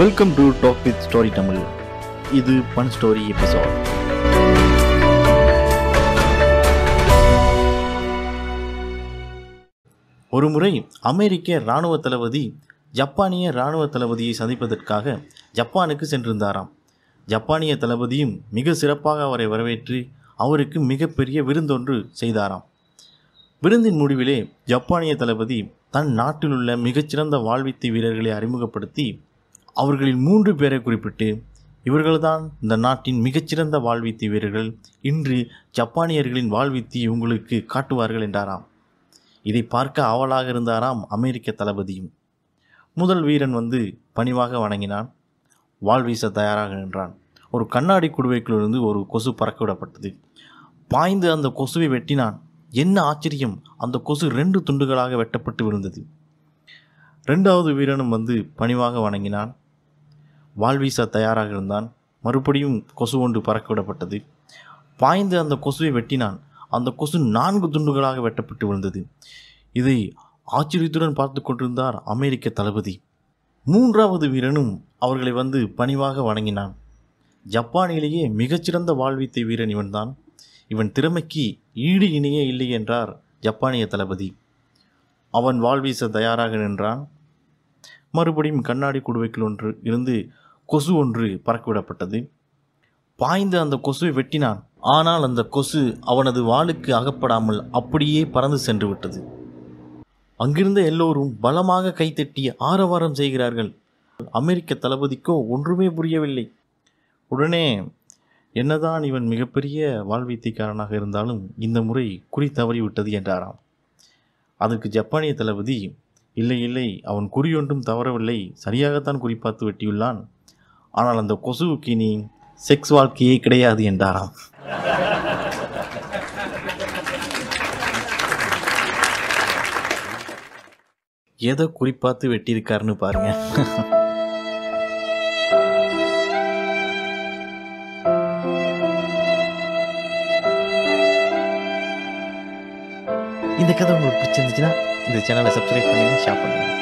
welcome to talk with story Tamil இது fun story episode ஒரு முறை அமெரிக்க இராணுவ தளபதி ஜப்பானிய இராணுவ தளபதியை சந்திப்பதற்காக ஜப்பானுக்கு சென்றிருந்தாராம் ஜப்பானிய தளபதியும் மிக சிறப்பாக அவரை வரவேற்று அவருக்கு மிகப்பெரிய விருந்தொன்று செய்தாராம் விருந்தின் முடிவிலே ஜப்பானிய தளபதி தன் நாட்டிலுள்ள மிகச்சிறந்த வாழ்வித்து வீரர்களை அறிமுகப்படுத்தி அவர்களில் மூன்று பேரை குறிப்பிட்டு இவர்கள்தான் இந்த நாட்டின் மிகச்சிறந்த வாழ்வித்தி வீரர்கள் இன்று ஜப்பானியர்களின் வாழ்வித்தி உங்களுக்கு காட்டுவார்கள் என்றாராம் இதை பார்க்க ஆவலாக இருந்தாராம் அமெரிக்க தளபதியும் முதல் வீரன் வந்து பணிவாக வணங்கினான் வால் வீச தயாராக நின்றான் ஒரு கண்ணாடி குடுவைக்குள்ளிருந்து ஒரு கொசு பறக்கவிடப்பட்டது பாய்ந்து அந்த கொசுவை வெட்டினான் என்ன ஆச்சரியம் அந்த கொசு ரெண்டு துண்டுகளாக வெட்டப்பட்டு விழுந்தது ரெண்டாவது வீரனும் வந்து பணிவாக வணங்கினான் வால் தயாராக இருந்தான் மறுபடியும் கொசு ஒன்று பறக்க விடப்பட்டது பாய்ந்து அந்த கொசுவை வெட்டினான் அந்த கொசு நான்கு துண்டுகளாக வெட்டப்பட்டு விழுந்தது இதை ஆச்சரியத்துடன் பார்த்து கொண்டிருந்தார் அமெரிக்க தளபதி மூன்றாவது வீரனும் அவர்களை வந்து பணிவாக வணங்கினான் ஜப்பானிலேயே மிகச்சிறந்த வாழ்வித்தை வீரன் இவன்தான் இவன் திறமைக்கு ஈடு இணையே இல்லை என்றார் ஜப்பானிய தளபதி அவன் வாழ்வீச தயாராக நின்றான் மறுபடியும் கண்ணாடி குடுவைக்குள் ஒன்று இருந்து கொசு ஒன்று பறக்கவிடப்பட்டது பாய்ந்து அந்த கொசுவை வெட்டினான் ஆனால் அந்த கொசு அவனது வாளுக்கு அகப்படாமல் அப்படியே பறந்து சென்று விட்டது அங்கிருந்த எல்லோரும் பலமாக கைத்தட்டி ஆரவாரம் செய்கிறார்கள் அமெரிக்க தளபதிக்கோ ஒன்றுமே புரியவில்லை உடனே என்னதான் இவன் மிகப்பெரிய வாழ்வீத்திக்காரனாக இருந்தாலும் இந்த முறை குறி தவறிவிட்டது என்றாராம் அதற்கு ஜப்பானிய தளபதி இல்லை இல்லை அவன் குறியொன்றும் தவறவில்லை சரியாகத்தான் குறிப்பார்த்து வெட்டியுள்ளான் ஆனால் அந்த கொசுவுக்கு இனி செக்ஸ் வாழ்க்கையே கிடையாது என்றாராம் எதை குறிப்பாத்து வெட்டியிருக்காருன்னு பாருங்க இந்த கதை உங்களுக்கு பிடிச்சிருந்துச்சுன்னா இந்த சேனலை சப்ஸ்கிரைப் பண்ணி ஷேர் பண்ணுங்க